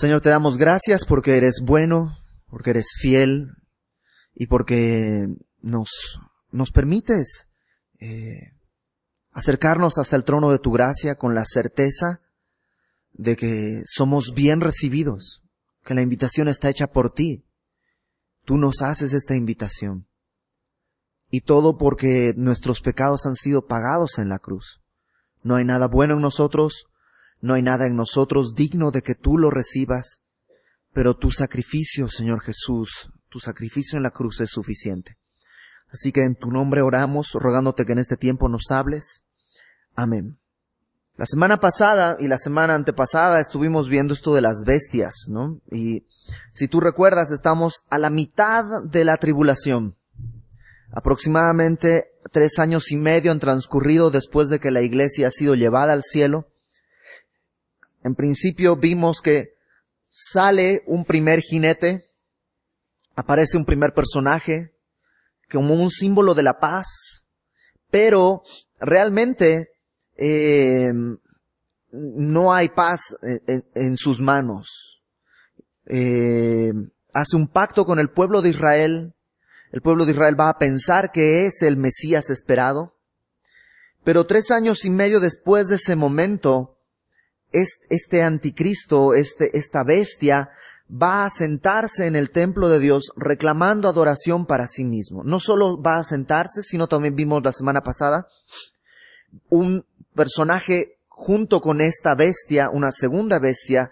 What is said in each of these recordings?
Señor, te damos gracias porque eres bueno, porque eres fiel y porque nos, nos permites eh, acercarnos hasta el trono de tu gracia con la certeza de que somos bien recibidos, que la invitación está hecha por ti. Tú nos haces esta invitación. Y todo porque nuestros pecados han sido pagados en la cruz. No hay nada bueno en nosotros, no hay nada en nosotros digno de que tú lo recibas, pero tu sacrificio, Señor Jesús, tu sacrificio en la cruz es suficiente. Así que en tu nombre oramos, rogándote que en este tiempo nos hables. Amén. La semana pasada y la semana antepasada estuvimos viendo esto de las bestias, ¿no? Y si tú recuerdas, estamos a la mitad de la tribulación. Aproximadamente tres años y medio han transcurrido después de que la iglesia ha sido llevada al cielo en principio vimos que sale un primer jinete, aparece un primer personaje, como un símbolo de la paz, pero realmente eh, no hay paz en, sus manos. Eh, hace un pacto con el pueblo de Israel, el pueblo de Israel va a pensar que es el Mesías esperado, pero tres años y medio después de ese momento, este anticristo, este, esta bestia, va a sentarse en el templo de Dios reclamando adoración para sí mismo. No solo va a sentarse, sino también vimos la semana pasada un personaje junto con esta bestia, una segunda bestia,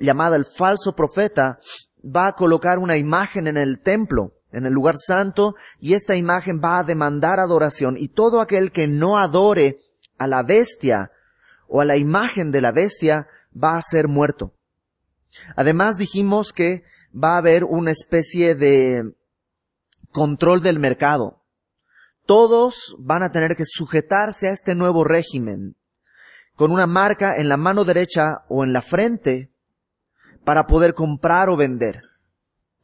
llamada el falso profeta, va a colocar una imagen en el templo, en el lugar santo, y esta imagen va a demandar adoración, y todo aquel que no adore a la bestia, o a la imagen de la bestia, va a ser muerto. Además dijimos que va a haber una especie de control del mercado. Todos van a tener que sujetarse a este nuevo régimen con una marca en la mano derecha o en la frente para poder comprar o vender.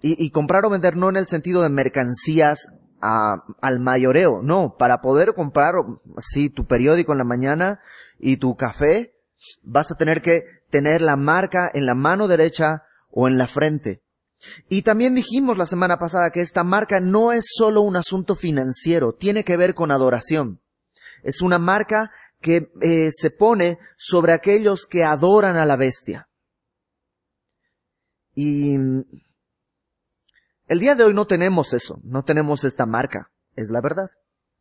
Y, y comprar o vender no en el sentido de mercancías al mayoreo, no, para poder comprar, si tu periódico en la mañana y tu café, vas a tener que tener la marca en la mano derecha o en la frente. Y también dijimos la semana pasada que esta marca no es solo un asunto financiero, tiene que ver con adoración. Es una marca que eh, se pone sobre aquellos que adoran a la bestia. Y el día de hoy no tenemos eso, no tenemos esta marca, es la verdad.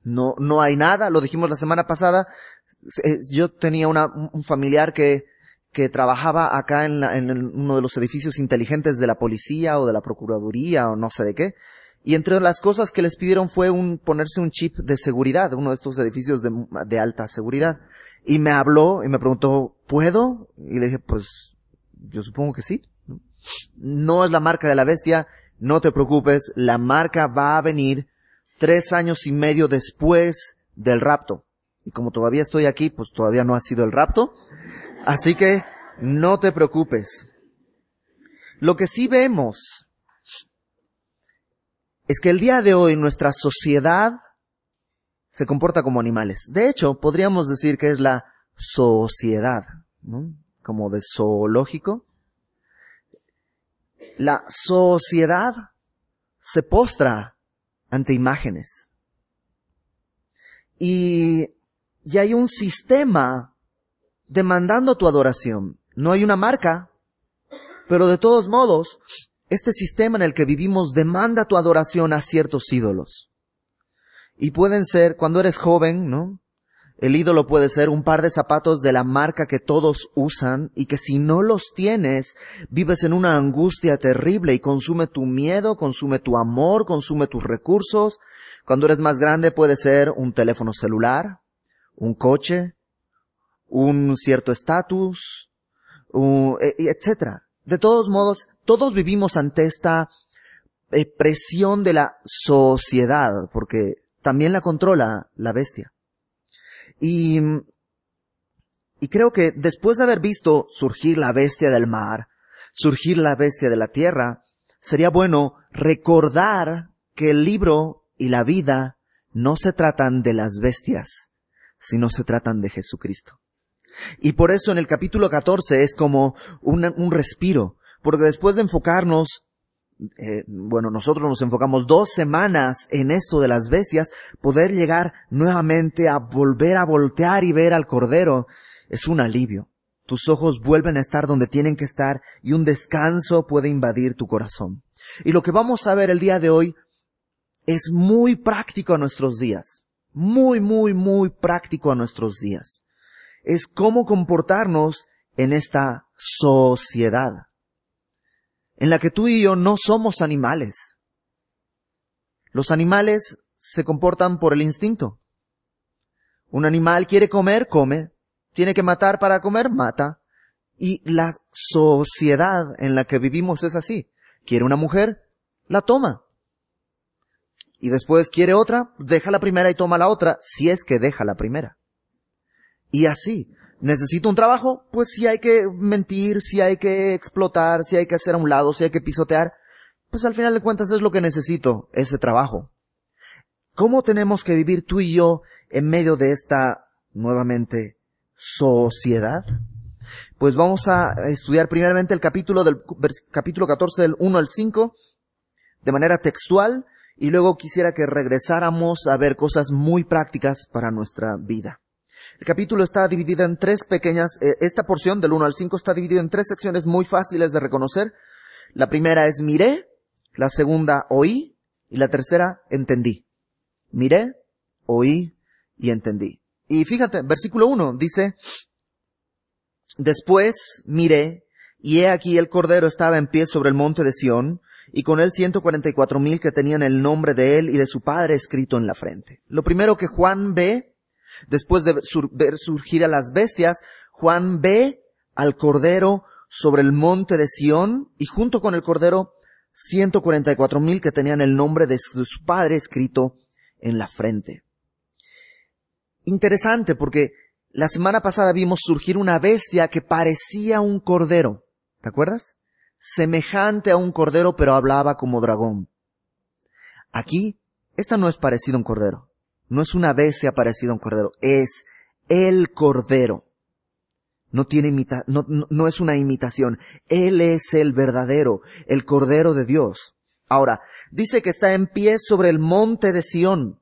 No, no hay nada, lo dijimos la semana pasada. Eh, yo tenía una, un familiar que, que trabajaba acá en, la, en uno de los edificios inteligentes de la policía o de la procuraduría o no sé de qué. Y entre las cosas que les pidieron fue un, ponerse un chip de seguridad, uno de estos edificios de, de alta seguridad. Y me habló y me preguntó, ¿puedo? Y le dije, pues, yo supongo que sí. No es la marca de la bestia, no te preocupes, la marca va a venir tres años y medio después del rapto. Y como todavía estoy aquí, pues todavía no ha sido el rapto. Así que no te preocupes. Lo que sí vemos es que el día de hoy nuestra sociedad se comporta como animales. De hecho, podríamos decir que es la sociedad, como de zoológico la sociedad se postra ante imágenes. Y, y hay un sistema demandando tu adoración. No hay una marca, pero de todos modos, este sistema en el que vivimos demanda tu adoración a ciertos ídolos. Y pueden ser, cuando eres joven, ¿no? El ídolo puede ser un par de zapatos de la marca que todos usan y que si no los tienes, vives en una angustia terrible y consume tu miedo, consume tu amor, consume tus recursos. Cuando eres más grande puede ser un teléfono celular, un coche, un cierto estatus, e, etc. De todos modos, todos vivimos ante esta eh, presión de la sociedad, porque también la controla la bestia. Y, creo que después de haber visto surgir la bestia del mar, surgir la bestia de la tierra, sería bueno recordar que el libro y la vida no se tratan de las bestias, sino se tratan de Jesucristo. Y por eso en el capítulo 14 es como un respiro, porque después de enfocarnos eh, bueno, nosotros nos enfocamos dos semanas en esto de las bestias, poder llegar nuevamente a volver a voltear y ver al Cordero es un alivio. Tus ojos vuelven a estar donde tienen que estar y un descanso puede invadir tu corazón. Y lo que vamos a ver el día de hoy es muy práctico a nuestros días. Muy, muy, muy práctico a nuestros días. Es cómo comportarnos en esta sociedad en la que tú y yo no somos animales. Los animales se comportan por el instinto. Un animal quiere comer, come. Tiene que matar para comer, mata. Y la sociedad en la que vivimos es así. Quiere una mujer, la toma. Y después quiere otra, deja la primera y toma la otra, si es que deja la primera. Y así, necesito un trabajo, pues si hay que mentir, si hay que explotar, si hay que hacer a un lado, si hay que pisotear, pues al final de cuentas es lo que necesito, ese trabajo. ¿Cómo tenemos que vivir tú y yo en medio de esta, nuevamente, sociedad? Pues vamos a estudiar primeramente el capítulo del capítulo 14 del 1 al 5 de manera textual y luego quisiera que regresáramos a ver cosas muy prácticas para nuestra vida. El capítulo está dividido en tres pequeñas, eh, esta porción del 1 al 5 está dividida en tres secciones muy fáciles de reconocer. La primera es miré, la segunda oí y la tercera entendí. Miré, oí y entendí. Y fíjate, versículo 1 dice, después miré y he aquí el Cordero estaba en pie sobre el monte de Sión, y con él ciento cuarenta y cuatro mil que tenían el nombre de él y de su padre escrito en la frente. Lo primero que Juan ve Después de ver surgir a las bestias, Juan ve al Cordero sobre el monte de Sión y junto con el Cordero 144 mil que tenían el nombre de su padre escrito en la frente. Interesante porque la semana pasada vimos surgir una bestia que parecía un cordero, ¿te acuerdas? Semejante a un cordero pero hablaba como dragón. Aquí, esta no es parecida a un cordero. No es una vez se ha parecido un cordero, es el cordero. No, tiene no, es una imitación. Él es el verdadero, el cordero de Dios. Ahora, dice que está en pie sobre el monte de Sión.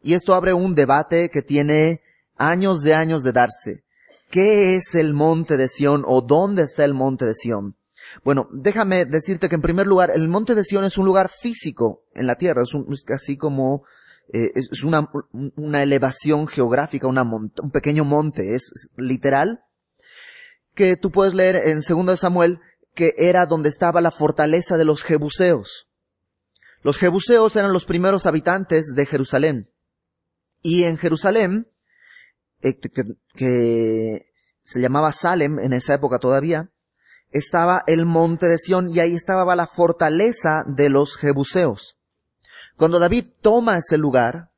Y esto abre un debate que tiene años de años de darse. ¿Qué es el monte de Sión o dónde está el monte de Sión? Bueno, déjame decirte que en primer lugar, el monte de Sión es un lugar físico en la tierra, es, un, así como eh, es una, elevación geográfica, un pequeño monte, es, literal, que tú puedes leer en 2 Samuel que era donde estaba la fortaleza de los jebuseos. Los jebuseos eran los primeros habitantes de Jerusalén. Y en Jerusalén, eh, que, se llamaba Salem en esa época todavía, estaba el monte de Sion y ahí estaba la fortaleza de los jebuseos. Cuando David toma ese lugar,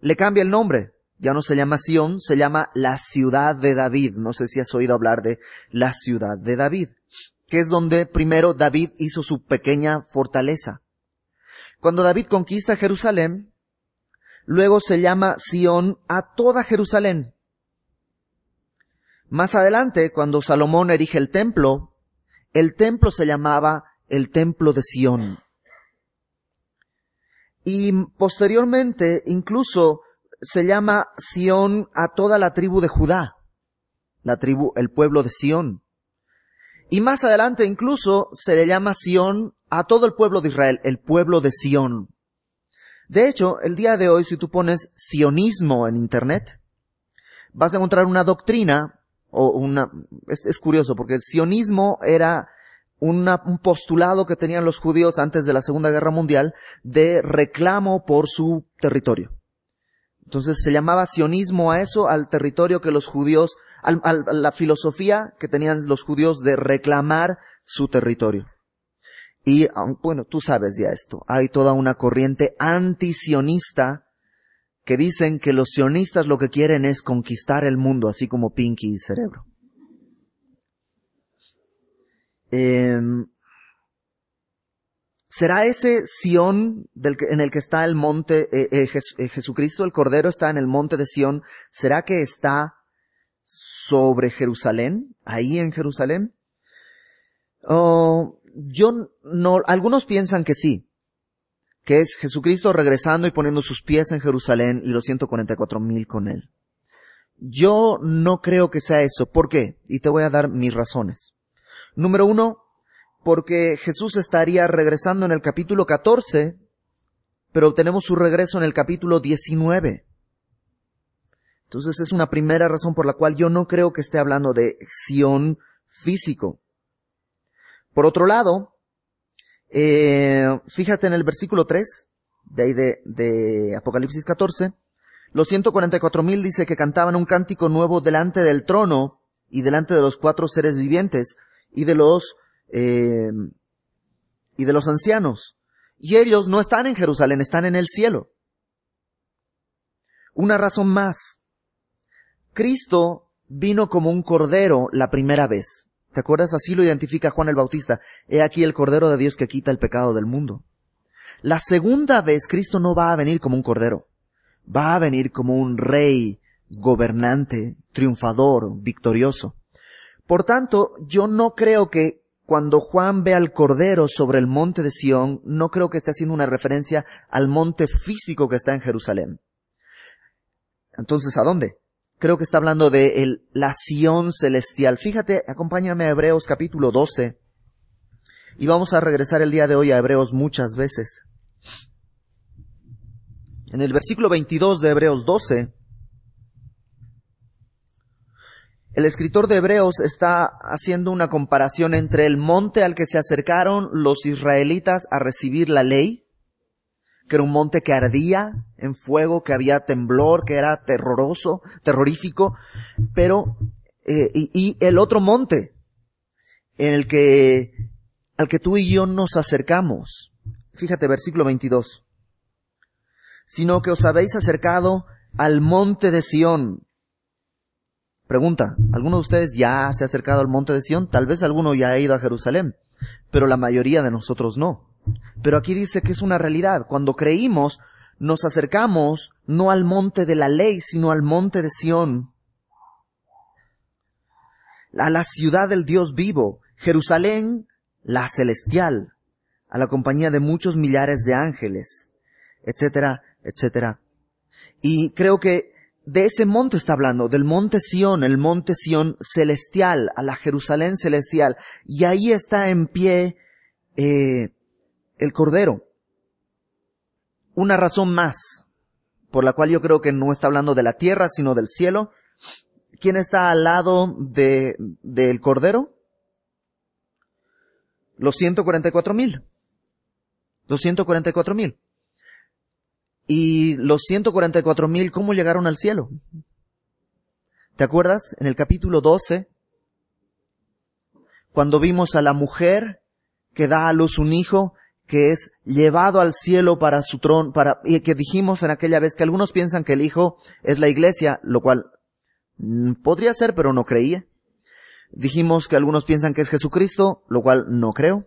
le cambia el nombre. Ya no se llama Sión, se llama la ciudad de David. No sé si has oído hablar de la ciudad de David, que es donde primero David hizo su pequeña fortaleza. Cuando David conquista Jerusalén, luego se llama Sión a toda Jerusalén. Más adelante, cuando Salomón erige el templo, el templo se llamaba el templo de Sión y posteriormente incluso se llama Sión a toda la tribu de Judá, la tribu, el pueblo de Sión. Y más adelante incluso se le llama Sión a todo el pueblo de Israel, el pueblo de Sión. De hecho, el día de hoy si tú pones sionismo en internet, vas a encontrar una doctrina o una es, es curioso porque el sionismo era un postulado que tenían los judíos antes de la Segunda Guerra Mundial de reclamo por su territorio. Entonces se llamaba sionismo a eso, al territorio que los judíos, a la filosofía que tenían los judíos de reclamar su territorio. Y bueno, tú sabes ya esto, hay toda una corriente antisionista que dicen que los sionistas lo que quieren es conquistar el mundo, así como Pinky y Cerebro. Em, ¿Será ese Sión en el que está el monte, eh, eh, eh, Jesucristo el Cordero está en el monte de Sión? ¿Será que está sobre Jerusalén? ¿Ahí en Jerusalén? Oh, yo no, algunos piensan que sí, que es Jesucristo regresando y poniendo sus pies en Jerusalén y los 144 mil con él. Yo no creo que sea eso. ¿Por qué? Y te voy a dar mis razones. Número uno, porque Jesús estaría regresando en el capítulo 14, pero tenemos su regreso en el capítulo 19. Entonces es una primera razón por la cual yo no creo que esté hablando de Sión físico. Por otro lado, eh, fíjate en el versículo 3, de ahí de, de Apocalipsis 14, los 144.000 dice que cantaban un cántico nuevo delante del trono y delante de los cuatro seres vivientes, y de los eh, y de los ancianos. Y ellos no están en Jerusalén, están en el cielo. Una razón más. Cristo vino como un cordero la primera vez. ¿Te acuerdas? Así lo identifica Juan el Bautista. He aquí el cordero de Dios que quita el pecado del mundo. La segunda vez Cristo no va a venir como un cordero. Va a venir como un rey, gobernante, triunfador, victorioso. Por tanto, yo no creo que cuando Juan ve al Cordero sobre el monte de Sión, no creo que esté haciendo una referencia al monte físico que está en Jerusalén. Entonces, ¿a dónde? Creo que está hablando de la Sión celestial. Fíjate, acompáñame a Hebreos capítulo 12. Y vamos a regresar el día de hoy a Hebreos muchas veces. En el versículo 22 de Hebreos 12, El escritor de Hebreos está haciendo una comparación entre el monte al que se acercaron los israelitas a recibir la ley, que era un monte que ardía en fuego, que había temblor, que era terroroso, terrorífico, pero eh, y, y, el otro monte en el que al que tú y yo nos acercamos. Fíjate versículo 22. Sino que os habéis acercado al monte de Sión Pregunta, ¿alguno de ustedes ya se ha acercado al monte de Sión? Tal vez alguno ya ha ido a Jerusalén, pero la mayoría de nosotros no. Pero aquí dice que es una realidad. Cuando creímos, nos acercamos no al monte de la ley, sino al monte de Sión, a la ciudad del Dios vivo, Jerusalén, la celestial, a la compañía de muchos millares de ángeles, etcétera, etcétera. Y creo que de ese monte está hablando, del monte Sión, el monte Sión celestial, a la Jerusalén celestial. Y ahí está en pie eh, el Cordero. Una razón más por la cual yo creo que no está hablando de la tierra, sino del cielo. ¿Quién está al lado de, del Cordero? Los 144 mil. Los 144 mil. Y los 144 mil, ¿cómo llegaron al cielo? ¿Te acuerdas? En el capítulo 12, cuando vimos a la mujer que da a luz un hijo, que es llevado al cielo para su trono, para, y que dijimos en aquella vez que algunos piensan que el hijo es la iglesia, lo cual mm, podría ser, pero no creía. Dijimos que algunos piensan que es Jesucristo, lo cual no creo.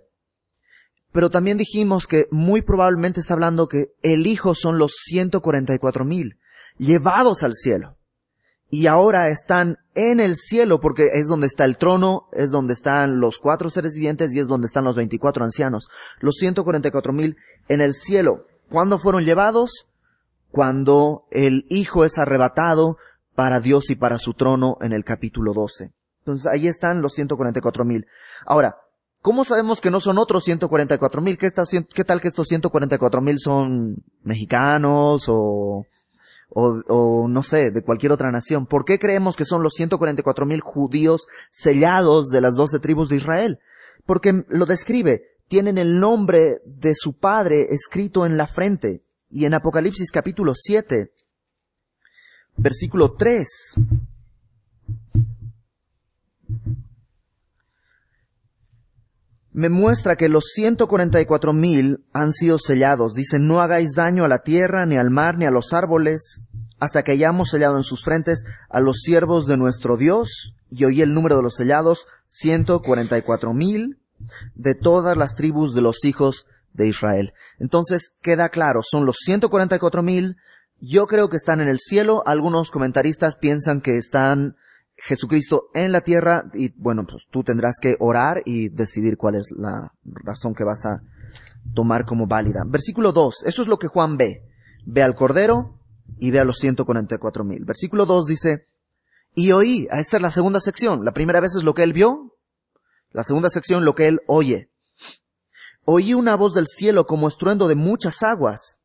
Pero también dijimos que muy probablemente está hablando que el Hijo son los 144 mil llevados al cielo. Y ahora están en el cielo porque es donde está el trono, es donde están los cuatro seres vivientes y es donde están los 24 ancianos. Los 144 mil en el cielo. ¿Cuándo fueron llevados? Cuando el Hijo es arrebatado para Dios y para su trono en el capítulo 12. Entonces ahí están los 144.000. mil. Ahora, ¿Cómo sabemos que no son otros 144 mil? ¿Qué, tal que estos 144 mil son mexicanos o, o, no sé, de cualquier otra nación? ¿Por qué creemos que son los 144 mil judíos sellados de las doce tribus de Israel? Porque lo describe, tienen el nombre de su padre escrito en la frente. Y en Apocalipsis capítulo 7, versículo 3, me muestra que los mil han sido sellados. Dice, no hagáis daño a la tierra, ni al mar, ni a los árboles, hasta que hayamos sellado en sus frentes a los siervos de nuestro Dios. Y oí el número de los sellados, mil, de todas las tribus de los hijos de Israel. Entonces, queda claro, son los mil. yo creo que están en el cielo, algunos comentaristas piensan que están Jesucristo en la tierra y bueno, pues tú tendrás que orar y decidir cuál es la razón que vas a tomar como válida. Versículo 2, eso es lo que Juan ve. Ve al Cordero y ve a los 144 mil. Versículo 2 dice, y oí, ah, esta es la segunda sección, la primera vez es lo que él vio, la segunda sección lo que él oye. Oí una voz del cielo como estruendo de muchas aguas.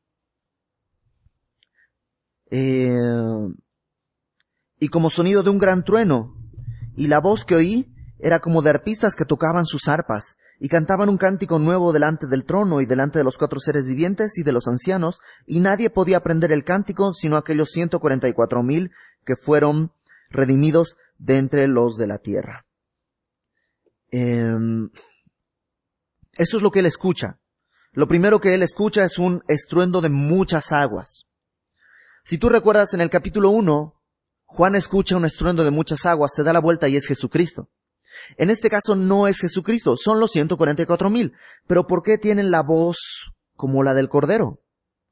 Eh, y como sonido de un gran trueno, y la voz que oí era como de arpistas que tocaban sus arpas, y cantaban un cántico nuevo delante del trono y delante de los cuatro seres vivientes y de los ancianos, y nadie podía aprender el cántico sino aquellos ciento cuarenta y cuatro mil que fueron redimidos de entre los de la tierra. Em, eso es lo que él escucha. Lo primero que él escucha es un estruendo de muchas aguas. Si tú recuerdas en el capítulo 1, Juan escucha un estruendo de muchas aguas, se da la vuelta y es Jesucristo. En este caso no es Jesucristo, son los 144 mil. Pero ¿por qué tienen la voz como la del Cordero?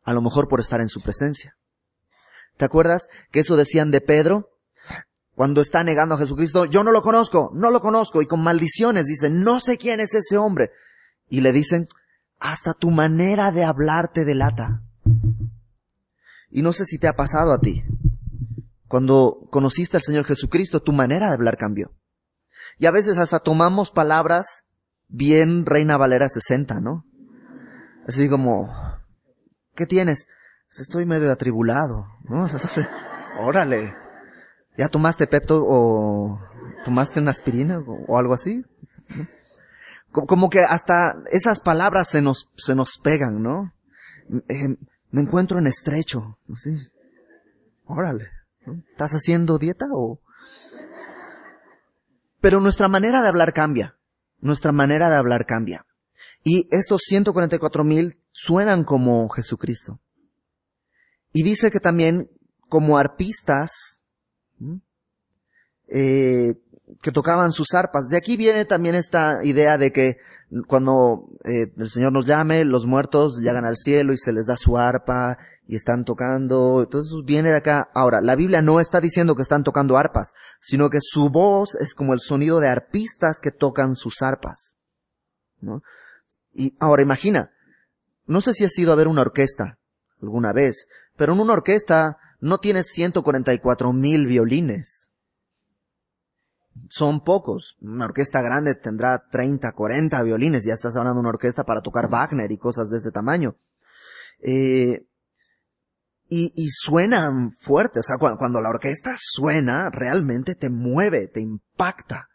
A lo mejor por estar en su presencia. ¿Te acuerdas que eso decían de Pedro? Cuando está negando a Jesucristo, yo no lo conozco, no lo conozco, y con maldiciones dicen, no sé quién es ese hombre. Y le dicen, hasta tu manera de hablar te delata. Y no sé si te ha pasado a ti, cuando conociste al Señor Jesucristo, tu manera de hablar cambió. Y a veces hasta tomamos palabras bien Reina Valera 60, ¿no? Así como, ¿qué tienes? Pues estoy medio atribulado, ¿no? órale, ¿ya tomaste Pepto o tomaste una aspirina o, algo así? Como que hasta esas palabras se nos, se nos pegan, ¿no? me encuentro en estrecho, así. Órale. ¿Estás haciendo dieta o...? Pero nuestra manera de hablar cambia. Nuestra manera de hablar cambia. Y estos 144 mil suenan como Jesucristo. Y dice que también como arpistas eh, que tocaban sus arpas. De aquí viene también esta idea de que cuando eh, el Señor nos llame, los muertos llegan al cielo y se les da su arpa y están tocando, entonces viene de acá. Ahora, la Biblia no está diciendo que están tocando arpas, sino que su voz es como el sonido de arpistas que tocan sus arpas. ¿no? Y ahora imagina, no sé si has ido a ver una orquesta alguna vez, pero en una orquesta no tienes 144 mil violines. Son pocos. Una orquesta grande tendrá 30, 40 violines. Ya estás hablando de una orquesta para tocar Wagner y cosas de ese tamaño. Eh, y, suenan fuerte. O sea, cuando, la orquesta suena, realmente te mueve, te impacta.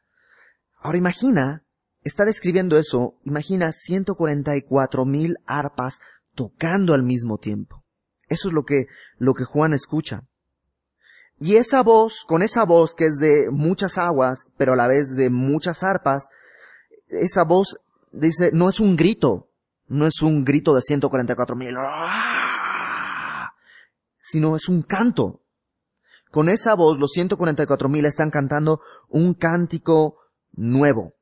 Ahora imagina, está describiendo eso, imagina 144 mil arpas tocando al mismo tiempo. Eso es lo que, lo que Juan escucha. Y esa voz, con esa voz que es de muchas aguas, pero a la vez de muchas arpas, esa voz dice, no es un grito, no es un grito de 144 mil, sino es un canto. Con esa voz, los 144.000 mil están cantando un cántico nuevo.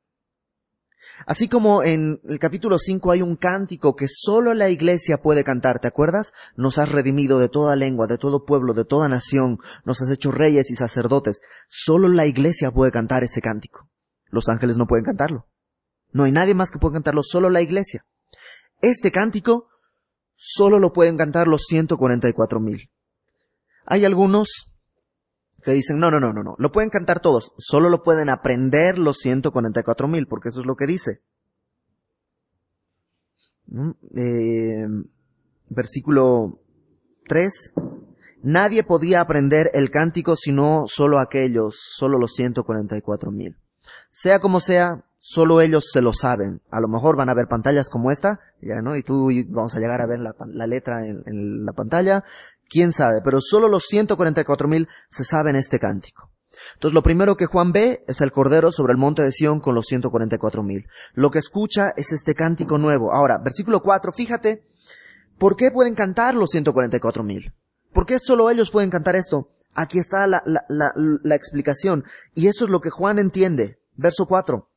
Así como en el capítulo 5 hay un cántico que solo la iglesia puede cantar, ¿te acuerdas? Nos has redimido de toda lengua, de todo pueblo, de toda nación, nos has hecho reyes y sacerdotes. Solo la iglesia puede cantar ese cántico. Los ángeles no pueden cantarlo. No hay nadie más que pueda cantarlo, solo la iglesia. Este cántico solo lo pueden cantar los 144 mil. Hay algunos que dicen, no, no, no, no, no, lo pueden cantar todos, solo lo pueden aprender los 144 mil, porque eso es lo que dice. Eh, versículo 3. Nadie podía aprender el cántico sino solo aquellos, solo los 144 mil. Sea como sea, solo ellos se lo saben. A lo mejor van a ver pantallas como esta, ya no, y tú vamos a llegar a ver la, letra en, la pantalla, quién sabe, pero solo los 144.000 se saben este cántico. Entonces lo primero que Juan ve es el Cordero sobre el monte de Sión con los 144.000. Lo que escucha es este cántico nuevo. Ahora, versículo 4, fíjate, ¿por qué pueden cantar los 144.000? ¿Por qué solo ellos pueden cantar esto? Aquí está la, la explicación. Y esto es lo que Juan entiende. Verso 4.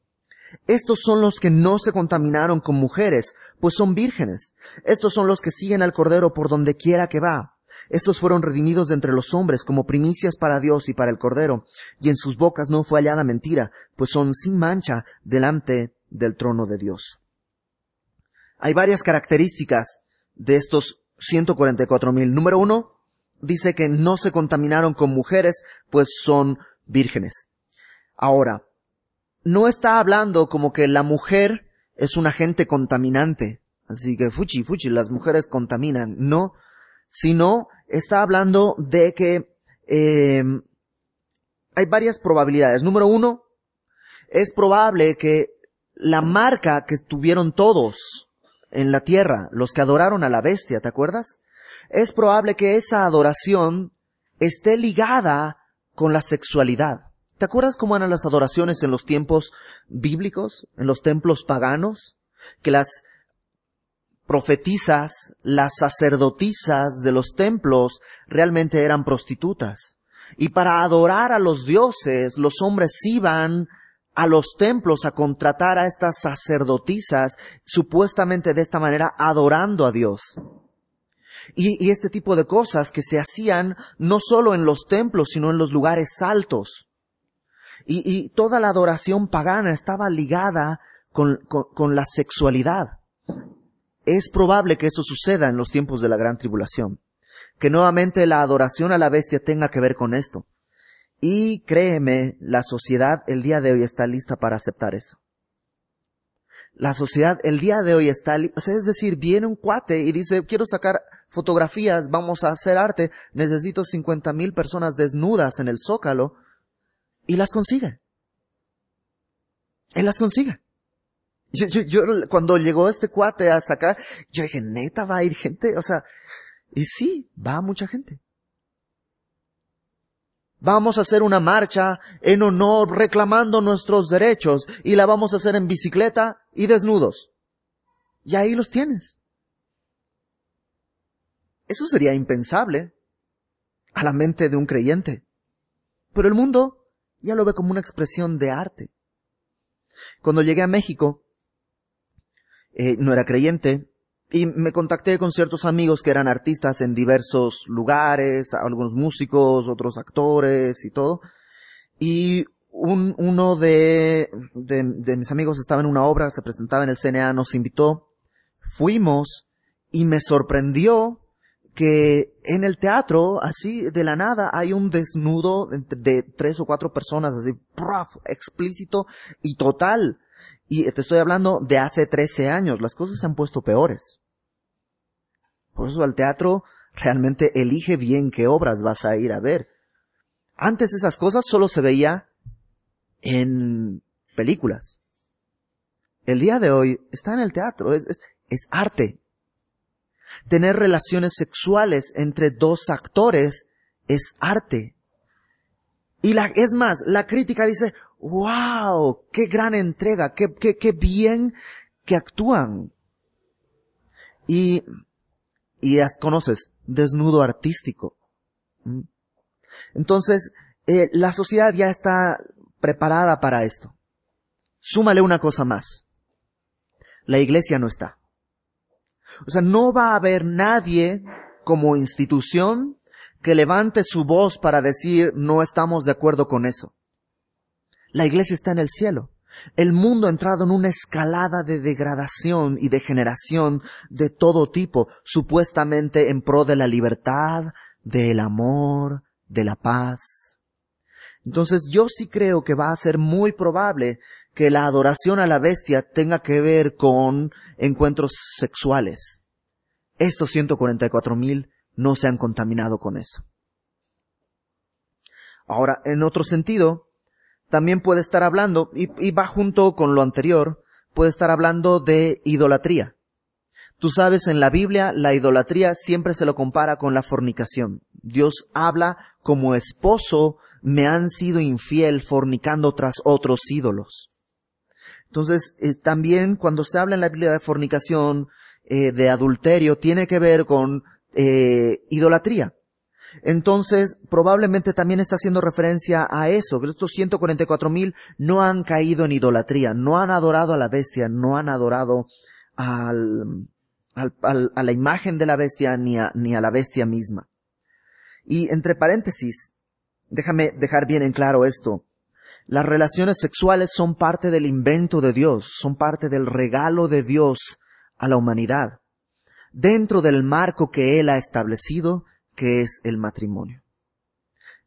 Estos son los que no se contaminaron con mujeres, pues son vírgenes. Estos son los que siguen al Cordero por donde quiera que va. Estos fueron redimidos de entre los hombres como primicias para Dios y para el Cordero, y en sus bocas no fue hallada mentira, pues son sin mancha delante del trono de Dios. Hay varias características de estos 144.000. mil. Número uno, dice que no se contaminaron con mujeres, pues son vírgenes. Ahora, no está hablando como que la mujer es un agente contaminante. Así que fuchi, fuchi, las mujeres contaminan. No, sino está hablando de que em, hay varias probabilidades. Número uno, es probable que la marca que tuvieron todos en la tierra, los que adoraron a la bestia, ¿te acuerdas? Es probable que esa adoración esté ligada con la sexualidad. ¿Te acuerdas cómo eran las adoraciones en los tiempos bíblicos, en los templos paganos? Que las profetizas, las sacerdotisas de los templos realmente eran prostitutas. Y para adorar a los dioses, los hombres iban a los templos a contratar a estas sacerdotisas, supuestamente de esta manera adorando a Dios. Y, este tipo de cosas que se hacían no solo en los templos, sino en los lugares altos. Y, toda la adoración pagana estaba ligada con la sexualidad. Es probable que eso suceda en los tiempos de la gran tribulación, que nuevamente la adoración a la bestia tenga que ver con esto. Y créeme, la sociedad el día de hoy está lista para aceptar eso. La sociedad el día de hoy está, es decir, viene un cuate y dice, quiero sacar fotografías, vamos a hacer arte, necesito 50 mil personas desnudas en el zócalo, y las consigue. Él las consigue. Yo, cuando llegó este cuate a sacar, yo dije, neta, va a ir gente, o sea, y sí, va mucha gente. Vamos a hacer una marcha en honor reclamando nuestros derechos y la vamos a hacer en bicicleta y desnudos. Y ahí los tienes. Eso sería impensable a la mente de un creyente. Pero el mundo ya lo ve como una expresión de arte. Cuando llegué a México, eh, no era creyente, y me contacté con ciertos amigos que eran artistas en diversos lugares, algunos músicos, otros actores y todo, y un, uno de, de, mis amigos estaba en una obra, se presentaba en el CNA, nos invitó, fuimos, y me sorprendió que en el teatro, así de la nada, hay un desnudo de, tres o cuatro personas, así, explícito y total. Y te estoy hablando de hace 13 años. Las cosas se han puesto peores. Por eso al teatro realmente elige bien qué obras vas a ir a ver. Antes esas cosas solo se veía en películas. El día de hoy está en el teatro, es, es arte. Tener relaciones sexuales entre dos actores es arte. Y la, es más, la crítica dice, ¡Wow! ¡Qué gran entrega! ¡Qué, qué, bien que actúan! Y, y conoces, desnudo artístico. Mm. Entonces, eh, la sociedad ya está preparada para esto. Súmale una cosa más. La iglesia no está. O sea, no va a haber nadie como institución que levante su voz para decir no estamos de acuerdo con eso. La iglesia está en el cielo. El mundo ha entrado en una escalada de degradación y degeneración de todo tipo, supuestamente en pro de la libertad, del amor, de la paz. Entonces yo sí creo que va a ser muy probable que la adoración a la bestia tenga que ver con encuentros sexuales. Estos 144.000 mil no se han contaminado con eso. Ahora, en otro sentido, también puede estar hablando, y, va junto con lo anterior, puede estar hablando de idolatría. Tú sabes, en la Biblia la idolatría siempre se lo compara con la fornicación. Dios habla como esposo, me han sido infiel fornicando tras otros ídolos. Entonces, también cuando se habla en la Biblia de fornicación, eh, de adulterio, tiene que ver con eh, idolatría. Entonces, probablemente también está haciendo referencia a eso, que estos 144 mil no han caído en idolatría, no han adorado a la bestia, no han adorado a la imagen de la bestia ni a, ni a la bestia misma. Y entre paréntesis, déjame dejar bien en claro esto. Las relaciones sexuales son parte del invento de Dios, son parte del regalo de Dios a la humanidad. Dentro del marco que Él ha establecido, que es el matrimonio.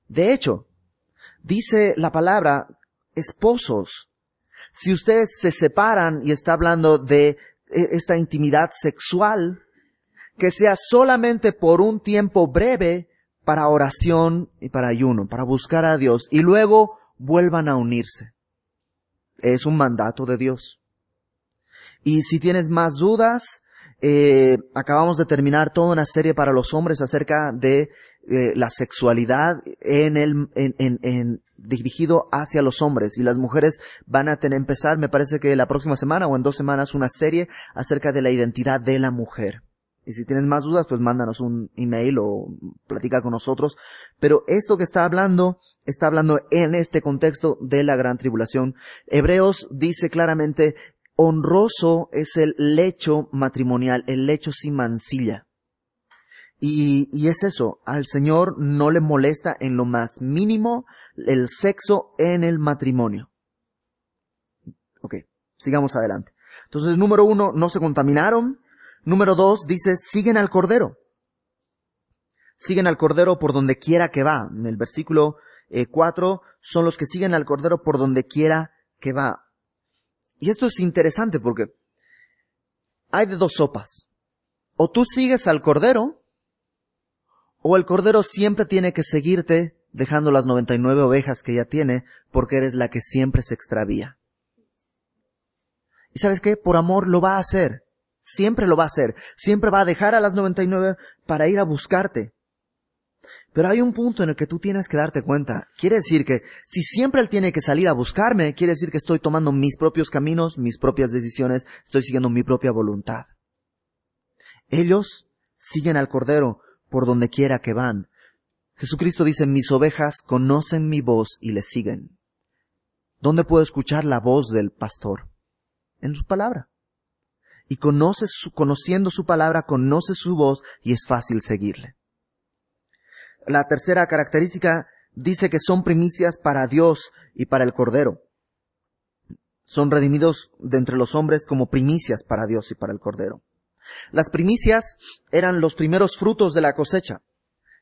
De hecho, dice la palabra esposos. Si ustedes se separan y está hablando de e, esta intimidad sexual, que sea solamente por un tiempo breve para oración y para ayuno, para buscar a Dios, y luego vuelvan a unirse. Es un mandato de Dios. Y si tienes más dudas, eh, acabamos de terminar toda una serie para los hombres acerca de eh, la sexualidad en el, en, dirigido hacia los hombres y las mujeres van a tener, empezar, me parece que la próxima semana o en dos semanas, una serie acerca de la identidad de la mujer. Y si tienes más dudas, pues mándanos un email o platica con nosotros. Pero esto que está hablando, está hablando en este contexto de la gran tribulación. Hebreos dice claramente honroso es el lecho matrimonial, el lecho sin mancilla. Y, y, es eso, al Señor no le molesta en lo más mínimo el sexo en el matrimonio. Ok, sigamos adelante. Entonces, número uno, no se contaminaron. Número dos, dice, siguen al Cordero. Siguen al Cordero por donde quiera que va. En el versículo eh, cuatro, son los que siguen al Cordero por donde quiera que va. Y esto es interesante porque hay de dos sopas. O tú sigues al cordero, o el cordero siempre tiene que seguirte dejando las 99 ovejas que ya tiene porque eres la que siempre se extravía. ¿Y sabes qué? Por amor lo va a hacer. Siempre lo va a hacer. Siempre va a dejar a las 99 para ir a buscarte. Pero hay un punto en el que tú tienes que darte cuenta. Quiere decir que si siempre él tiene que salir a buscarme, quiere decir que estoy tomando mis propios caminos, mis propias decisiones, estoy siguiendo mi propia voluntad. Ellos siguen al Cordero por donde quiera que van. Jesucristo dice, mis ovejas conocen mi voz y le siguen. ¿Dónde puedo escuchar la voz del pastor? En su palabra. Y conociendo su palabra, conoce su voz y es fácil seguirle. La tercera característica dice que son primicias para Dios y para el Cordero. Son redimidos de entre los hombres como primicias para Dios y para el Cordero. Las primicias eran los primeros frutos de la cosecha,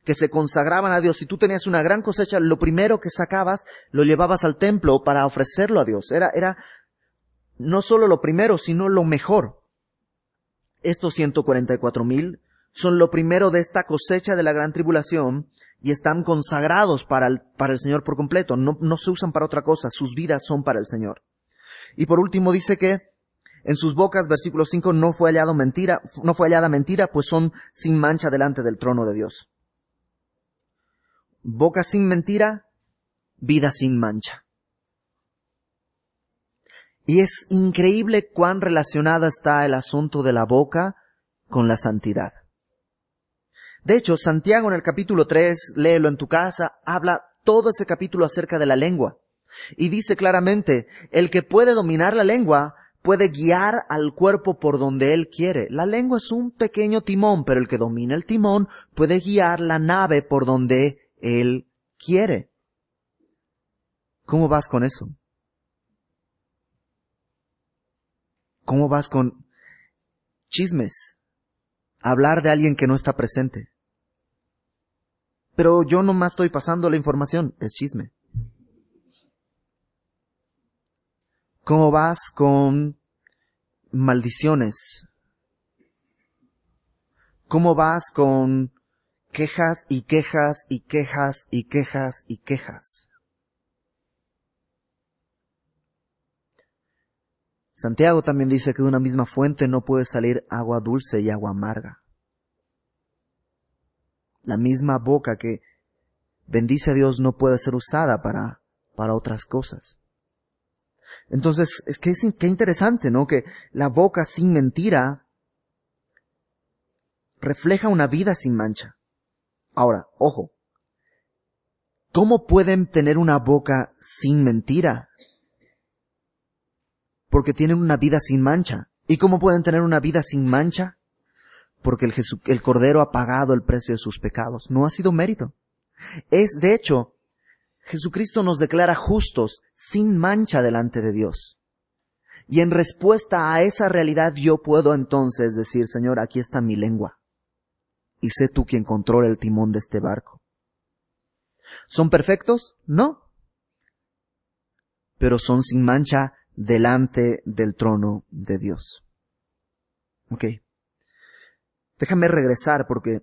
que se consagraban a Dios. Si tú tenías una gran cosecha, lo primero que sacabas lo llevabas al templo para ofrecerlo a Dios. Era, era no solo lo primero, sino lo mejor. Estos 144 mil son lo primero de esta cosecha de la gran tribulación y están consagrados para el, para el Señor por completo. No, no se usan para otra cosa, sus vidas son para el Señor. Y por último dice que en sus bocas, versículo 5, no fue hallado mentira, no fue hallada mentira, pues son sin mancha delante del trono de Dios. Boca sin mentira, vida sin mancha. Y es increíble cuán relacionada está el asunto de la boca con la santidad. De hecho, Santiago en el capítulo 3, léelo en tu casa, habla todo ese capítulo acerca de la lengua. Y dice claramente, el que puede dominar la lengua puede guiar al cuerpo por donde él quiere. La lengua es un pequeño timón, pero el que domina el timón puede guiar la nave por donde él quiere. ¿Cómo vas con eso? ¿Cómo vas con chismes? Hablar de alguien que no está presente. Pero yo nomás estoy pasando la información, es chisme. ¿Cómo vas con maldiciones? ¿Cómo vas con quejas y quejas y quejas y quejas y quejas? Santiago también dice que de una misma fuente no puede salir agua dulce y agua amarga. La misma boca que bendice a Dios no puede ser usada para, para otras cosas. Entonces, es que es interesante, ¿no? Que la boca sin mentira refleja una vida sin mancha. Ahora, ojo, ¿cómo pueden tener una boca sin mentira? Porque tienen una vida sin mancha. ¿Y cómo pueden tener una vida sin mancha? porque el, Cordero ha pagado el precio de sus pecados. No ha sido mérito. Es, de hecho, Jesucristo nos declara justos, sin mancha delante de Dios. Y en respuesta a esa realidad yo puedo entonces decir, Señor, aquí está mi lengua. Y sé tú quien controla el timón de este barco. ¿Son perfectos? No. Pero son sin mancha delante del trono de Dios. Okay. Déjame regresar porque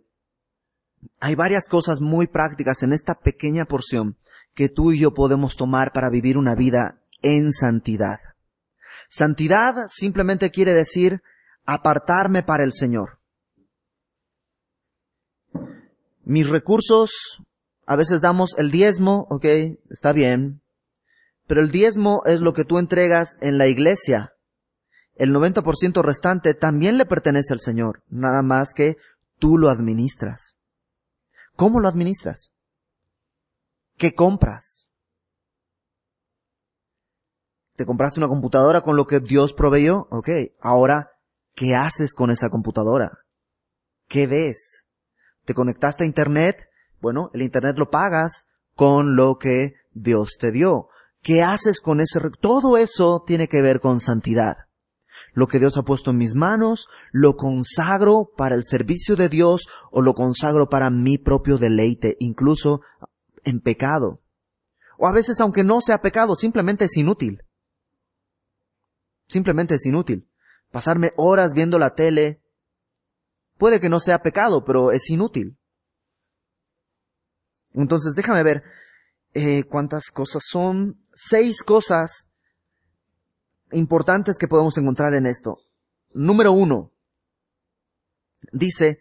hay varias cosas muy prácticas en esta pequeña porción que tú y yo podemos tomar para vivir una vida en santidad. Santidad simplemente quiere decir apartarme para el Señor. Mis recursos, a veces damos el diezmo, ok, está bien, pero el diezmo es lo que tú entregas en la iglesia, el 90% restante también le pertenece al Señor, nada más que tú lo administras. ¿Cómo lo administras? ¿Qué compras? ¿Te compraste una computadora con lo que Dios proveyó? Ok, ahora, ¿qué haces con esa computadora? ¿Qué ves? ¿Te conectaste a Internet? Bueno, el Internet lo pagas con lo que Dios te dio. ¿Qué haces con ese? Todo eso tiene que ver con santidad. Lo que Dios ha puesto en mis manos, lo consagro para el servicio de Dios o lo consagro para mi propio deleite, incluso en pecado. O a veces, aunque no sea pecado, simplemente es inútil. Simplemente es inútil. Pasarme horas viendo la tele puede que no sea pecado, pero es inútil. Entonces, déjame ver eh, cuántas cosas son. Seis cosas importantes que podemos encontrar en esto. Número uno, dice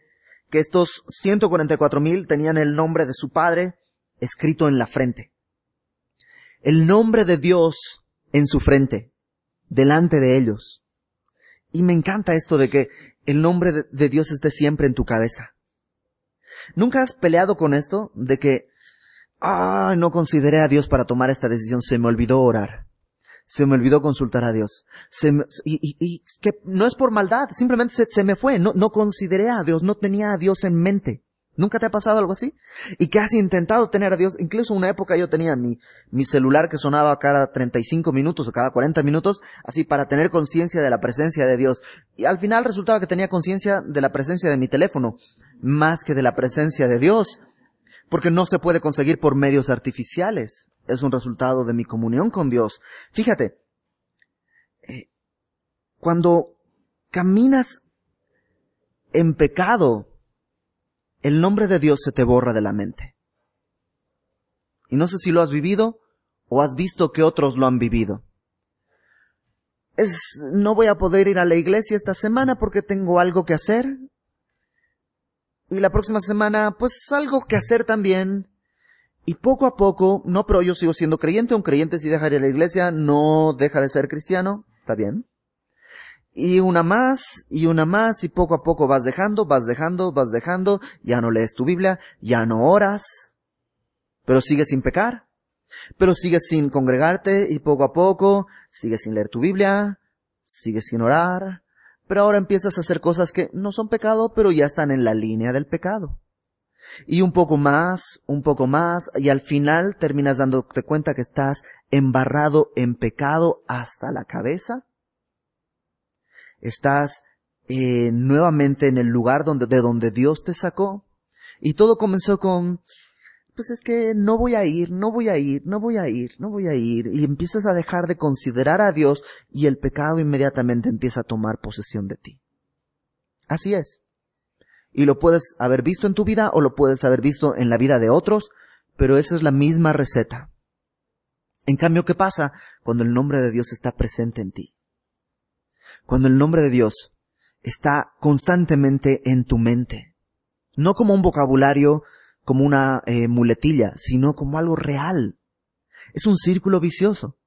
que estos 144.000 tenían el nombre de su padre escrito en la frente. El nombre de Dios en su frente, delante de ellos. Y me encanta esto de que el nombre de Dios esté siempre en tu cabeza. ¿Nunca has peleado con esto de que, ah, no consideré a Dios para tomar esta decisión, se me olvidó orar? se me olvidó consultar a Dios. y, que no es por maldad, simplemente se, me fue, no, consideré a Dios, no tenía a Dios en mente. ¿Nunca te ha pasado algo así? Y que has intentado tener a Dios. Incluso una época yo tenía mi celular que sonaba cada 35 minutos o cada 40 minutos, así para tener conciencia de la presencia de Dios. Y al final resultaba que tenía conciencia de la presencia de mi teléfono, más que de la presencia de Dios, porque no se puede conseguir por medios artificiales es un resultado de mi comunión con Dios. Fíjate, eh, cuando caminas en pecado, el nombre de Dios se te borra de la mente. Y no sé si lo has vivido o has visto que otros lo han vivido. Es, no voy a poder ir a la iglesia esta semana porque tengo algo que hacer. Y la próxima semana, pues algo que hacer también. Y poco a poco, no, pero yo sigo siendo creyente, un creyente si deja a la iglesia no deja de ser cristiano, está bien. Y una más, y una más, y poco a poco vas dejando, vas dejando, vas dejando, ya no lees tu Biblia, ya no oras, pero sigues sin pecar, pero sigues sin congregarte, y poco a poco sigues sin leer tu Biblia, sigues sin orar, pero ahora empiezas a hacer cosas que no son pecado, pero ya están en la línea del pecado. Y un poco más, un poco más, y al final terminas dándote cuenta que estás embarrado en pecado hasta la cabeza. Estás eh, nuevamente en el lugar donde, de donde Dios te sacó. Y todo comenzó con, pues es que no voy a ir, no voy a ir, no voy a ir, no voy a ir. Y empiezas a dejar de considerar a Dios y el pecado inmediatamente empieza a tomar posesión de ti. Así es y lo puedes haber visto en tu vida o lo puedes haber visto en la vida de otros, pero esa es la misma receta. En cambio, ¿qué pasa cuando el nombre de Dios está presente en ti? Cuando el nombre de Dios está constantemente en tu mente, no como un vocabulario, como una eh, muletilla, sino como algo real. Es un círculo vicioso.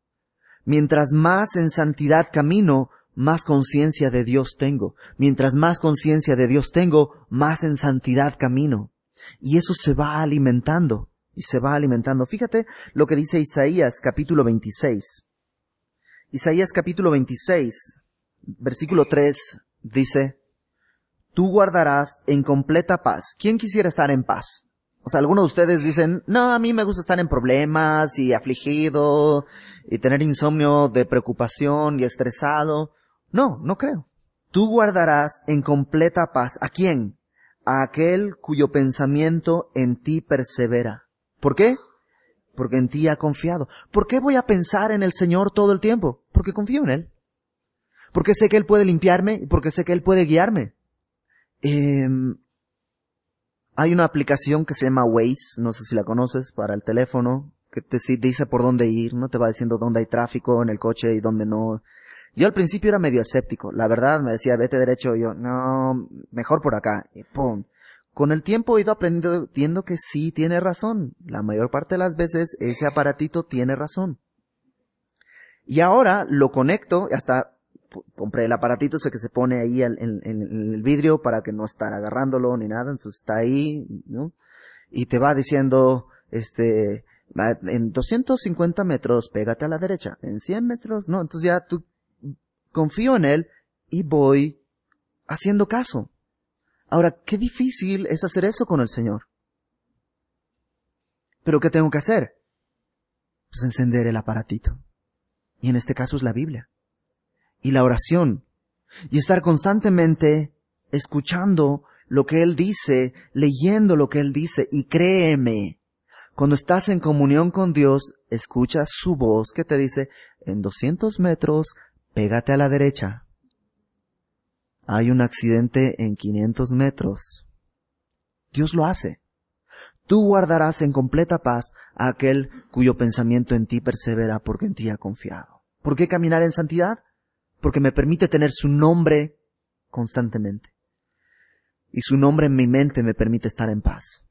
Mientras más en santidad camino, más conciencia de Dios tengo. Mientras más conciencia de Dios tengo, más en santidad camino. Y eso se va alimentando, y se va alimentando. Fíjate lo que dice Isaías capítulo 26. Isaías capítulo 26, versículo 3, dice, Tú guardarás en completa paz. ¿Quién quisiera estar en paz? O sea, algunos de ustedes dicen, no, a mí me gusta estar en problemas y afligido y tener insomnio de preocupación y estresado. No, no creo. Tú guardarás en completa paz a quién? A aquel cuyo pensamiento en ti persevera. ¿Por qué? Porque en ti ha confiado. ¿Por qué voy a pensar en el Señor todo el tiempo? Porque confío en Él. Porque sé que Él puede limpiarme y porque sé que Él puede guiarme. Em, hay una aplicación que se llama Waze, no sé si la conoces, para el teléfono, que te dice por dónde ir, ¿no? Te va diciendo dónde hay tráfico en el coche y dónde no. Yo al principio era medio escéptico, la verdad me decía, vete derecho, yo, no, mejor por acá, y pum. Con el tiempo he ido aprendiendo viendo que sí tiene razón, la mayor parte de las veces ese aparatito tiene razón. Y ahora lo conecto, hasta compré el aparatito sé que se pone ahí en, el vidrio para que no estar agarrándolo ni nada, entonces está ahí, ¿no? Y te va diciendo, este, en 250 metros, pégate a la derecha, en 100 metros, no, entonces ya tú confío en Él y voy haciendo caso. Ahora, qué difícil es hacer eso con el Señor. ¿Pero qué tengo que hacer? Pues encender el aparatito. Y en este caso es la Biblia. Y la oración. Y estar constantemente escuchando lo que Él dice, leyendo lo que Él dice. Y créeme, cuando estás en comunión con Dios, escuchas su voz que te dice, en 200 metros pégate a la derecha. Hay un accidente en 500 metros. Dios lo hace. Tú guardarás en completa paz a aquel cuyo pensamiento en ti persevera porque en ti ha confiado. ¿Por qué caminar en santidad? Porque me permite tener su nombre constantemente. Y su nombre en mi mente me permite estar en paz.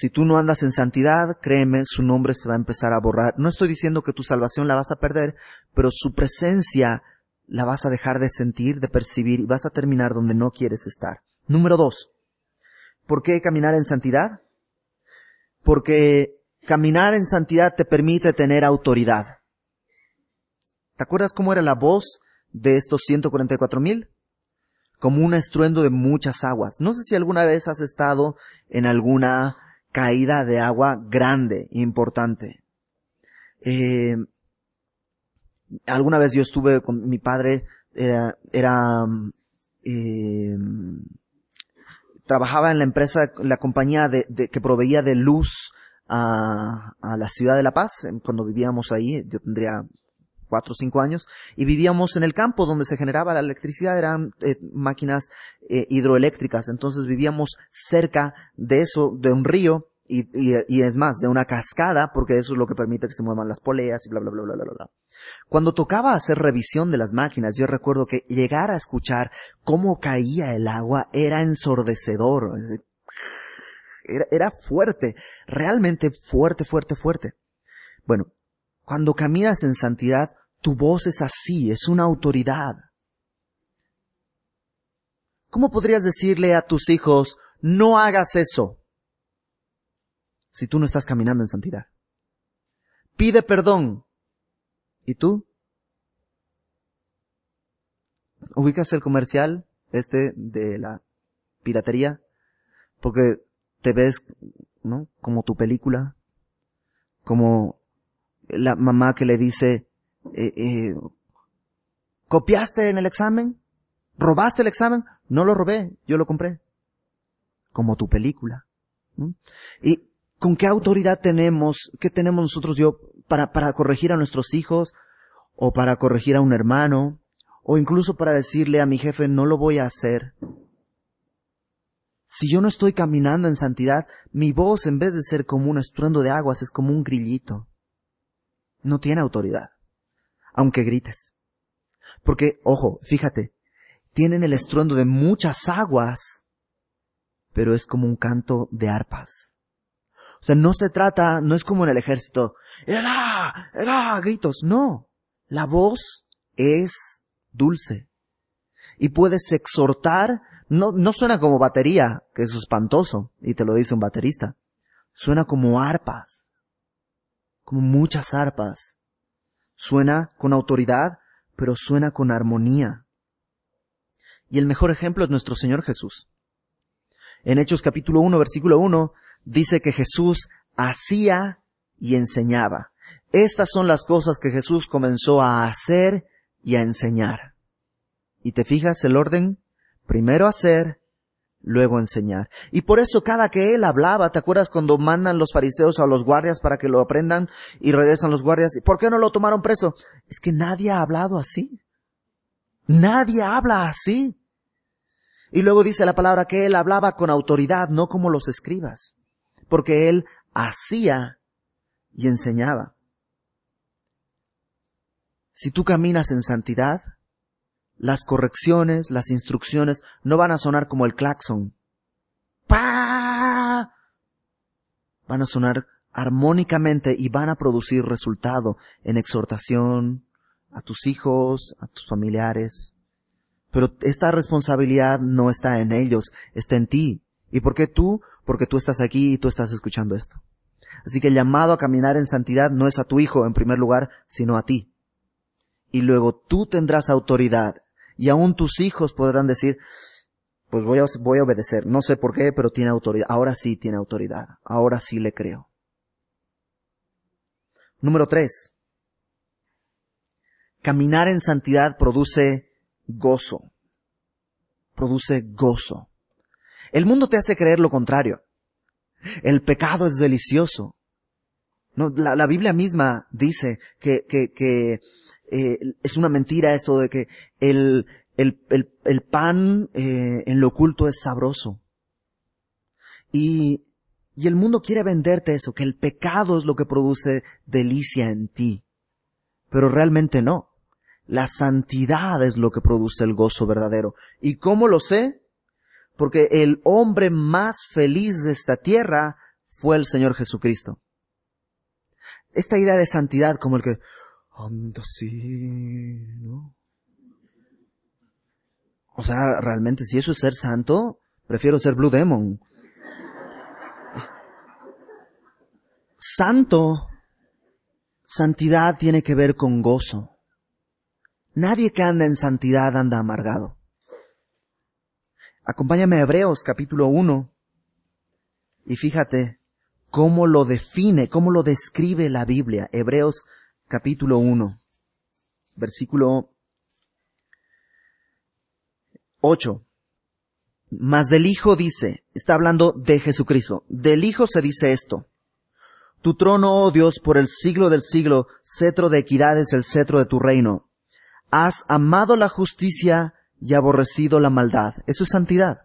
Si tú no andas en santidad, créeme, su nombre se va a empezar a borrar. No estoy diciendo que tu salvación la vas a perder, pero su presencia la vas a dejar de sentir, de percibir y vas a terminar donde no quieres estar. Número dos. ¿Por qué caminar en santidad? Porque caminar en santidad te permite tener autoridad. ¿Te acuerdas cómo era la voz de estos 144 mil? Como un estruendo de muchas aguas. No sé si alguna vez has estado en alguna caída de agua grande, importante. Eh, alguna vez yo estuve con mi padre, era, era eh, trabajaba en la empresa, la compañía de, de, que proveía de luz a, a la ciudad de La Paz, cuando vivíamos ahí, yo tendría cuatro o cinco años, y vivíamos en el campo donde se generaba la electricidad, eran eh, máquinas eh, hidroeléctricas, entonces vivíamos cerca de eso, de un río, y, es más, de una cascada, porque eso es lo que permite que se muevan las poleas y bla, bla, bla, bla, bla, bla. Cuando tocaba hacer revisión de las máquinas, yo recuerdo que llegar a escuchar cómo caía el agua era ensordecedor. era fuerte, realmente fuerte, fuerte, fuerte. Bueno, cuando caminas en santidad, tu voz es así, es una autoridad. ¿Cómo podrías decirle a tus hijos, no hagas eso? Si tú no estás caminando en santidad. Pide perdón. ¿Y tú? ¿Ubicas el comercial este de la piratería? Porque te ves, ¿no? Como tu película. Como la mamá que le dice, eh, eh, ¿copiaste en el examen? ¿Robaste el examen? No lo robé, yo lo compré. Como tu película. ¿Y con qué autoridad tenemos, qué tenemos nosotros yo para, para corregir a nuestros hijos o para corregir a un hermano o incluso para decirle a mi jefe no lo voy a hacer? Si yo no estoy caminando en santidad, mi voz en vez de ser como un estruendo de aguas es como un grillito. No tiene autoridad aunque grites. Porque, ojo, fíjate, tienen el estruendo de muchas aguas, pero es como un canto de arpas. O sea, no se trata, no es como en el ejército, ¡Era! ¡Era! gritos, no. La voz es dulce. Y puedes exhortar, no, no suena como batería, que es espantoso, y te lo dice un baterista. Suena como arpas. Como muchas arpas. Suena con autoridad, pero suena con armonía. Y el mejor ejemplo es nuestro Señor Jesús. En Hechos capítulo 1, versículo 1, dice que Jesús hacía y enseñaba. Estas son las cosas que Jesús comenzó a hacer y a enseñar. ¿Y te fijas el orden? Primero hacer, luego enseñar. Y por eso cada que él hablaba, ¿te acuerdas cuando mandan los fariseos a los guardias para que lo aprendan y regresan los guardias? ¿Y ¿Por qué no lo tomaron preso? Es que nadie ha hablado así. Nadie habla así. Y luego dice la palabra que él hablaba con autoridad, no como los escribas, porque él hacía y enseñaba. Si tú caminas en santidad, las correcciones, las instrucciones no van a sonar como el claxon. pa Van a sonar armónicamente y van a producir resultado en exhortación a tus hijos, a tus familiares. Pero esta responsabilidad no está en ellos, está en ti. ¿Y por qué tú? Porque tú estás aquí y tú estás escuchando esto. Así que el llamado a caminar en santidad no es a tu hijo en primer lugar, sino a ti. Y luego tú tendrás autoridad y aún tus hijos podrán decir, pues voy a, voy a obedecer, no sé por qué, pero tiene autoridad, ahora sí tiene autoridad, ahora sí le creo. Número tres, caminar en santidad produce gozo, produce gozo. El mundo te hace creer lo contrario. El pecado es delicioso. No, la, Biblia misma dice que, eh, es una mentira esto de que el, el, el, el pan eh, en lo oculto es sabroso. Y, y el mundo quiere venderte eso, que el pecado es lo que produce delicia en ti. Pero realmente no. La santidad es lo que produce el gozo verdadero. ¿Y cómo lo sé? Porque el hombre más feliz de esta tierra fue el Señor Jesucristo. Esta idea de santidad como el que anda así, ¿no? O sea, realmente, si eso es ser santo, prefiero ser Blue Demon. Santo, santidad tiene que ver con gozo. Nadie que anda en santidad anda amargado. Acompáñame a Hebreos capítulo 1 y fíjate cómo lo define, cómo lo describe la Biblia. Hebreos capítulo 1, versículo 8. Mas del Hijo dice, está hablando de Jesucristo, del Hijo se dice esto. Tu trono, oh Dios, por el siglo del siglo, cetro de equidad es el cetro de tu reino. Has amado la justicia y aborrecido la maldad. Eso es santidad.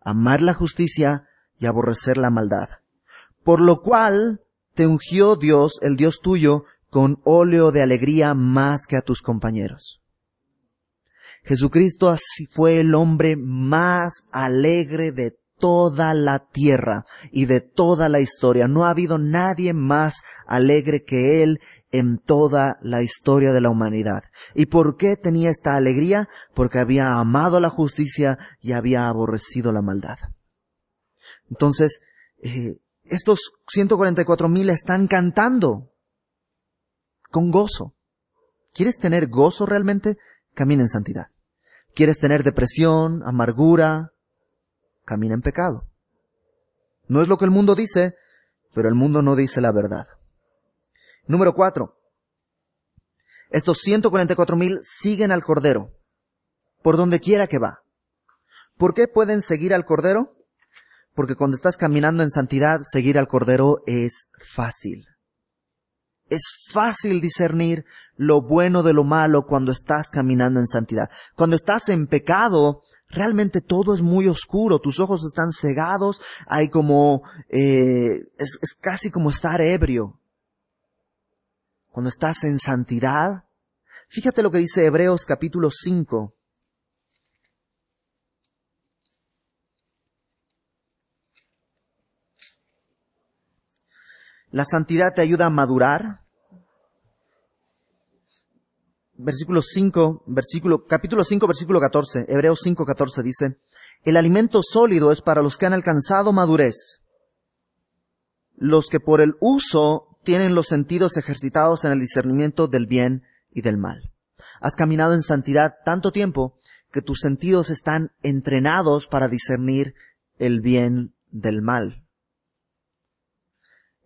Amar la justicia y aborrecer la maldad. Por lo cual te ungió Dios, el Dios tuyo, con óleo de alegría más que a tus compañeros. Jesucristo así fue el hombre más alegre de toda la tierra y de toda la historia. No ha habido nadie más alegre que Él en toda la historia de la humanidad. ¿Y por qué tenía esta alegría? Porque había amado la justicia y había aborrecido la maldad. Entonces, eh, estos 144.000 mil están cantando con gozo. ¿Quieres tener gozo realmente? Camina en santidad. ¿Quieres tener depresión, amargura? Camina en pecado. No es lo que el mundo dice, pero el mundo no dice la verdad. Número cuatro. Estos 144 mil siguen al Cordero, por donde quiera que va. ¿Por qué pueden seguir al Cordero? Porque cuando estás caminando en santidad, seguir al Cordero es fácil. Es fácil discernir lo bueno de lo malo cuando estás caminando en santidad. Cuando estás en pecado, realmente todo es muy oscuro, tus ojos están cegados, hay como, eh, es, es casi como estar ebrio. Cuando estás en santidad, fíjate lo que dice Hebreos capítulo 5, La santidad te ayuda a madurar. Versículo 5, versículo, capítulo 5, versículo 14, Hebreos 5, 14 dice, el alimento sólido es para los que han alcanzado madurez, los que por el uso tienen los sentidos ejercitados en el discernimiento del bien y del mal. Has caminado en santidad tanto tiempo que tus sentidos están entrenados para discernir el bien del mal.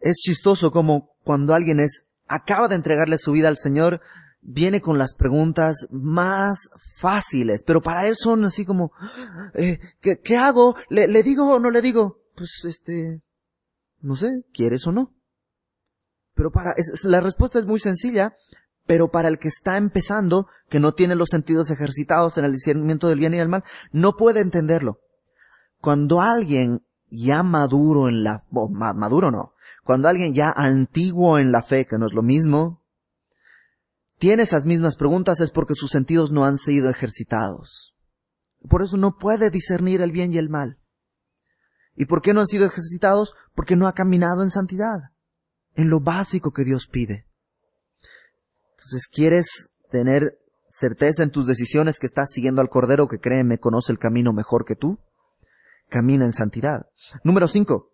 Es chistoso como cuando alguien es, acaba de entregarle su vida al Señor, viene con las preguntas más fáciles, pero para él son así como, ah, eh, ¿qué, hago? ¿Le, digo o no le digo? Pues este, no sé, ¿quieres o no? Pero para, la respuesta es muy sencilla, pero para el que está empezando, que no tiene los sentidos ejercitados en el discernimiento del bien y del mal, no puede entenderlo. Cuando alguien ya maduro en la, maduro no, cuando alguien ya antiguo en la fe, que no es lo mismo, tiene esas mismas preguntas es porque sus sentidos no han sido ejercitados. Por eso no puede discernir el bien y el mal. ¿Y por qué no han sido ejercitados? Porque no ha caminado en santidad, en lo básico que Dios pide. Entonces, ¿quieres tener certeza en tus decisiones que estás siguiendo al Cordero que créeme conoce el camino mejor que tú? Camina en santidad. Número 5.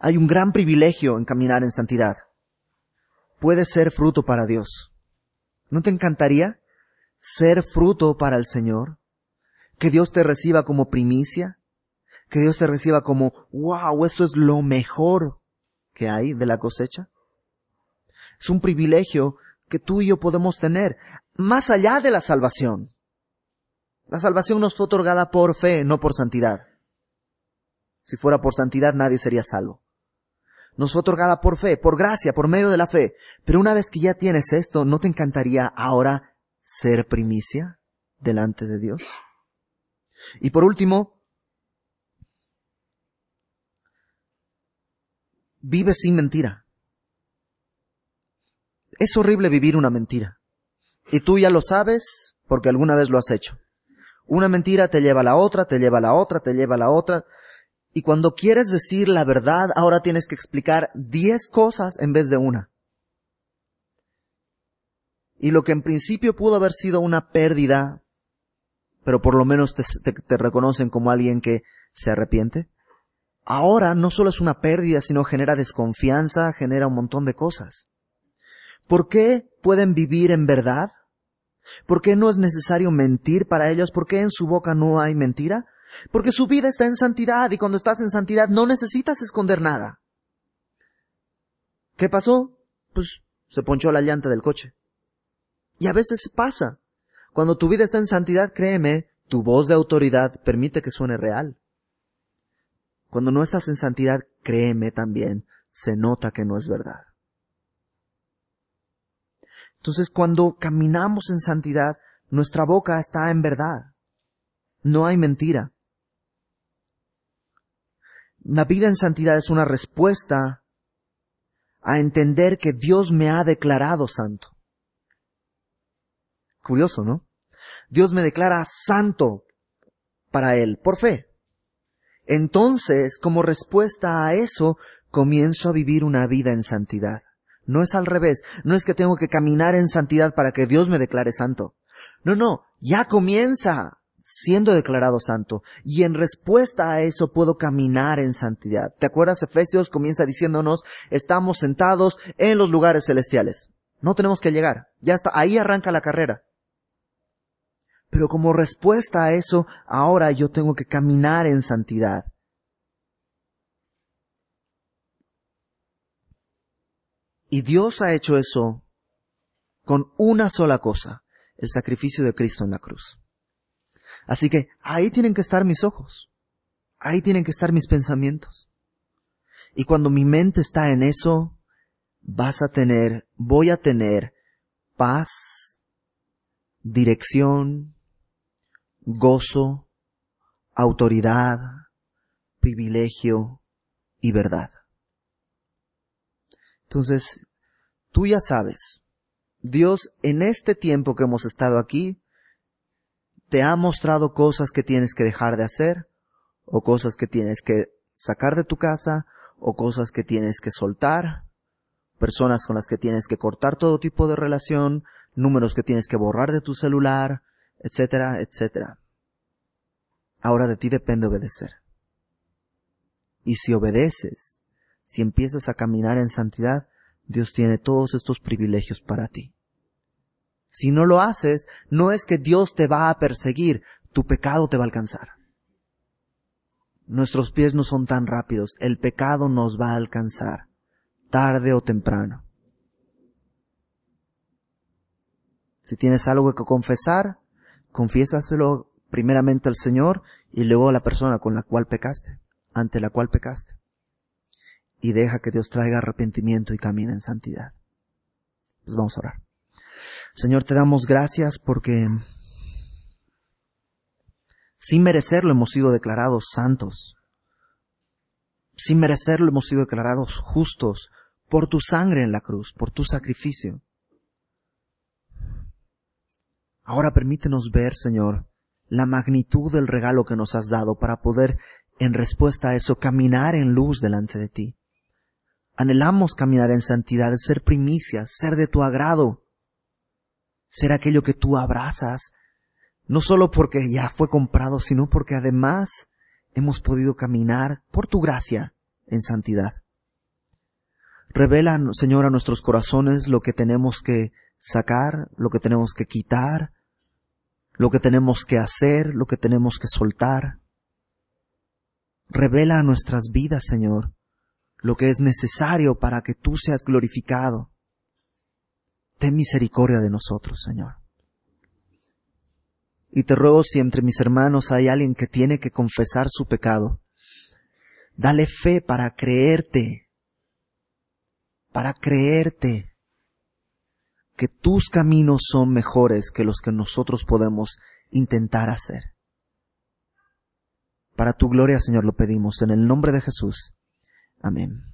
Hay un gran privilegio en caminar en santidad. Puede ser fruto para Dios. ¿No te encantaría ser fruto para el Señor? Que Dios te reciba como primicia. Que Dios te reciba como, wow, esto es lo mejor que hay de la cosecha. Es un privilegio que tú y yo podemos tener, más allá de la salvación. La salvación nos fue otorgada por fe, no por santidad. Si fuera por santidad nadie sería salvo. Nos fue otorgada por fe, por gracia, por medio de la fe. Pero una vez que ya tienes esto, ¿no te encantaría ahora ser primicia delante de Dios? Y por último, vive sin mentira. Es horrible vivir una mentira. Y tú ya lo sabes porque alguna vez lo has hecho. Una mentira te lleva a la otra, te lleva a la otra, te lleva a la otra. Y cuando quieres decir la verdad, ahora tienes que explicar diez cosas en vez de una. Y lo que en principio pudo haber sido una pérdida, pero por lo menos te, reconocen como alguien que se arrepiente, ahora no solo es una pérdida, sino genera desconfianza, genera un montón de cosas. ¿Por qué pueden vivir en verdad? ¿Por qué no es necesario mentir para ellos? ¿Por qué en su boca no hay mentira? Porque su vida está en santidad y cuando estás en santidad no necesitas esconder nada. ¿Qué pasó? Pues se ponchó la llanta del coche. Y a veces pasa. Cuando tu vida está en santidad, créeme, tu voz de autoridad permite que suene real. Cuando no estás en santidad, créeme también, se nota que no es verdad. Entonces cuando caminamos en santidad, nuestra boca está en verdad. No hay mentira. La vida en santidad es una respuesta a entender que Dios me ha declarado santo. Curioso, ¿no? Dios me declara santo para Él por fe. Entonces, como respuesta a eso, comienzo a vivir una vida en santidad. No es al revés, no es que tengo que caminar en santidad para que Dios me declare santo. No, no, ya comienza siendo declarado santo. Y en respuesta a eso puedo caminar en santidad. ¿Te acuerdas? Efesios comienza diciéndonos, estamos sentados en los lugares celestiales. No tenemos que llegar. Ya está, ahí arranca la carrera. Pero como respuesta a eso, ahora yo tengo que caminar en santidad. Y Dios ha hecho eso con una sola cosa, el sacrificio de Cristo en la cruz. Así que ahí tienen que estar mis ojos, ahí tienen que estar mis pensamientos. Y cuando mi mente está en eso, vas a tener, voy a tener paz, dirección, gozo, autoridad, privilegio y verdad. Entonces, tú ya sabes, Dios en este tiempo que hemos estado aquí te ha mostrado cosas que tienes que dejar de hacer, o cosas que tienes que sacar de tu casa, o cosas que tienes que soltar, personas con las que tienes que cortar todo tipo de relación, números que tienes que borrar de tu celular, etcétera, etcétera. Ahora de ti depende obedecer. Y si obedeces, si empiezas a caminar en santidad, Dios tiene todos estos privilegios para ti. Si no lo haces, no es que Dios te va a perseguir, tu pecado te va a alcanzar. Nuestros pies no son tan rápidos, el pecado nos va a alcanzar, tarde o temprano. Si tienes algo que confesar, confiésaselo primeramente al Señor y luego a la persona con la cual pecaste, ante la cual pecaste. Y deja que Dios traiga arrepentimiento y camine en santidad. Pues vamos a orar. Señor, te damos gracias porque sin merecerlo hemos sido declarados santos. Sin merecerlo hemos sido declarados justos por tu sangre en la cruz, por tu sacrificio. Ahora permítenos ver, Señor, la magnitud del regalo que nos has dado para poder, en respuesta a eso, caminar en luz delante de ti. Anhelamos caminar en santidad, ser primicias, ser de tu agrado, ser aquello que tú abrazas, no solo porque ya fue comprado, sino porque además hemos podido caminar por tu gracia en santidad. Revela, Señor, a nuestros corazones lo que tenemos que sacar, lo que tenemos que quitar, lo que tenemos que hacer, lo que tenemos que soltar. Revela a nuestras vidas, Señor, lo que es necesario para que tú seas glorificado ten misericordia de nosotros, Señor. Y te ruego si entre mis hermanos hay alguien que tiene que confesar su pecado, dale fe para creerte, para creerte que tus caminos son mejores que los que nosotros podemos intentar hacer. Para tu gloria, Señor, lo pedimos en el nombre de Jesús. Amén.